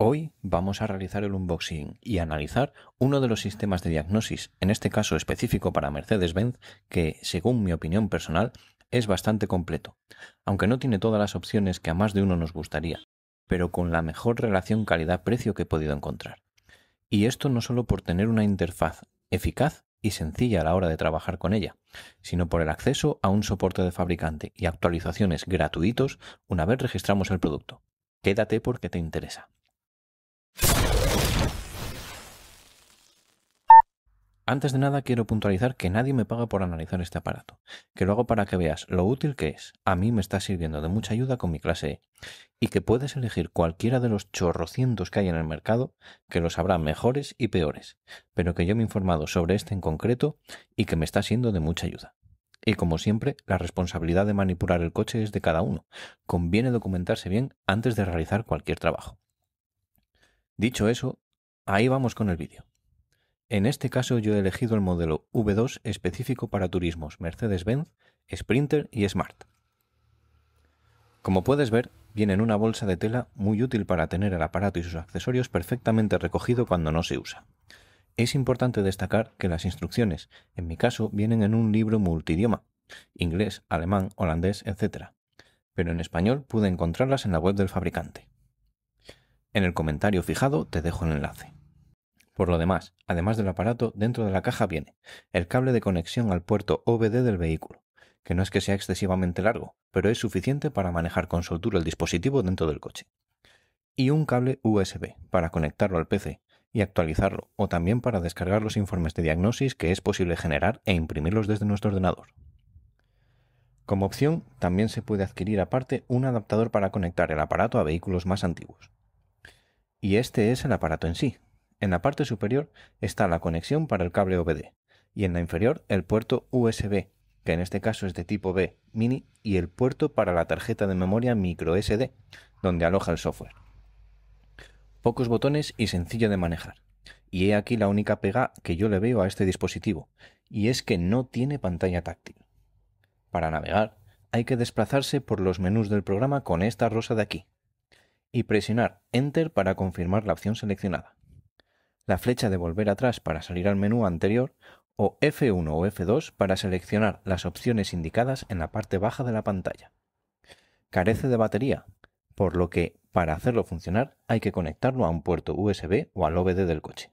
Hoy vamos a realizar el unboxing y analizar uno de los sistemas de diagnosis, en este caso específico para Mercedes-Benz, que, según mi opinión personal, es bastante completo, aunque no tiene todas las opciones que a más de uno nos gustaría, pero con la mejor relación calidad-precio que he podido encontrar. Y esto no solo por tener una interfaz eficaz y sencilla a la hora de trabajar con ella, sino por el acceso a un soporte de fabricante y actualizaciones gratuitos una vez registramos el producto. Quédate porque te interesa. Antes de nada quiero puntualizar que nadie me paga por analizar este aparato, que lo hago para que veas lo útil que es, a mí me está sirviendo de mucha ayuda con mi clase E, y que puedes elegir cualquiera de los chorrocientos que hay en el mercado, que los habrá mejores y peores, pero que yo me he informado sobre este en concreto y que me está siendo de mucha ayuda. Y como siempre, la responsabilidad de manipular el coche es de cada uno, conviene documentarse bien antes de realizar cualquier trabajo. Dicho eso, ahí vamos con el vídeo. En este caso yo he elegido el modelo V2 específico para turismos Mercedes-Benz, Sprinter y Smart. Como puedes ver, viene en una bolsa de tela muy útil para tener el aparato y sus accesorios perfectamente recogido cuando no se usa. Es importante destacar que las instrucciones, en mi caso, vienen en un libro multidioma, inglés, alemán, holandés, etc. Pero en español pude encontrarlas en la web del fabricante. En el comentario fijado te dejo el enlace. Por lo demás, además del aparato, dentro de la caja viene el cable de conexión al puerto OBD del vehículo, que no es que sea excesivamente largo, pero es suficiente para manejar con soltura el dispositivo dentro del coche. Y un cable USB para conectarlo al PC y actualizarlo, o también para descargar los informes de diagnosis que es posible generar e imprimirlos desde nuestro ordenador. Como opción, también se puede adquirir aparte un adaptador para conectar el aparato a vehículos más antiguos. Y este es el aparato en sí. En la parte superior está la conexión para el cable OBD y en la inferior el puerto USB, que en este caso es de tipo B mini, y el puerto para la tarjeta de memoria micro SD, donde aloja el software. Pocos botones y sencillo de manejar. Y he aquí la única pega que yo le veo a este dispositivo, y es que no tiene pantalla táctil. Para navegar, hay que desplazarse por los menús del programa con esta rosa de aquí, y presionar Enter para confirmar la opción seleccionada. La flecha de volver atrás para salir al menú anterior o F1 o F2 para seleccionar las opciones indicadas en la parte baja de la pantalla. Carece de batería, por lo que para hacerlo funcionar hay que conectarlo a un puerto USB o al OBD del coche.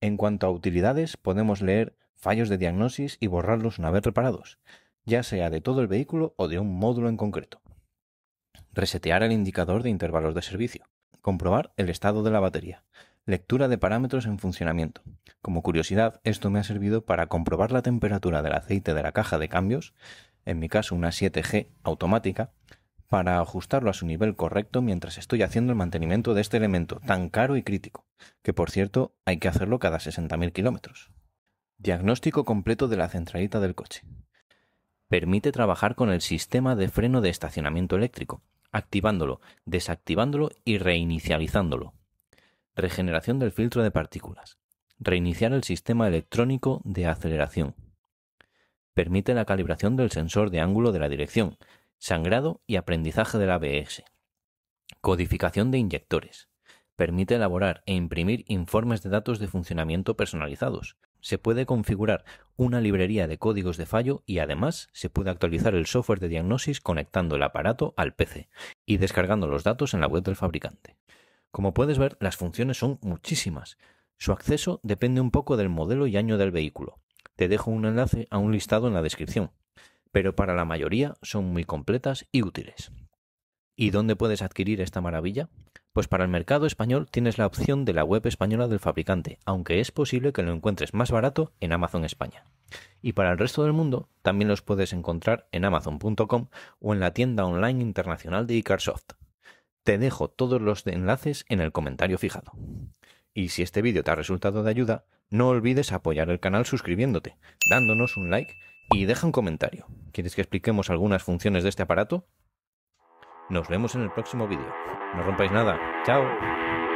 En cuanto a utilidades, podemos leer fallos de diagnosis y borrarlos una vez reparados, ya sea de todo el vehículo o de un módulo en concreto resetear el indicador de intervalos de servicio, comprobar el estado de la batería, lectura de parámetros en funcionamiento. Como curiosidad, esto me ha servido para comprobar la temperatura del aceite de la caja de cambios, en mi caso una 7G automática, para ajustarlo a su nivel correcto mientras estoy haciendo el mantenimiento de este elemento tan caro y crítico, que por cierto hay que hacerlo cada 60.000 kilómetros. Diagnóstico completo de la centralita del coche. Permite trabajar con el sistema de freno de estacionamiento eléctrico, activándolo, desactivándolo y reinicializándolo. Regeneración del filtro de partículas. Reiniciar el sistema electrónico de aceleración. Permite la calibración del sensor de ángulo de la dirección, sangrado y aprendizaje del ABS. Codificación de inyectores. Permite elaborar e imprimir informes de datos de funcionamiento personalizados. Se puede configurar una librería de códigos de fallo y además se puede actualizar el software de diagnosis conectando el aparato al PC y descargando los datos en la web del fabricante. Como puedes ver, las funciones son muchísimas. Su acceso depende un poco del modelo y año del vehículo. Te dejo un enlace a un listado en la descripción, pero para la mayoría son muy completas y útiles. ¿Y dónde puedes adquirir esta maravilla? Pues para el mercado español tienes la opción de la web española del fabricante, aunque es posible que lo encuentres más barato en Amazon España. Y para el resto del mundo también los puedes encontrar en amazon.com o en la tienda online internacional de Icarsoft. Te dejo todos los enlaces en el comentario fijado. Y si este vídeo te ha resultado de ayuda, no olvides apoyar el canal suscribiéndote, dándonos un like y deja un comentario. ¿Quieres que expliquemos algunas funciones de este aparato? Nos vemos en el próximo vídeo. No rompáis nada. Chao.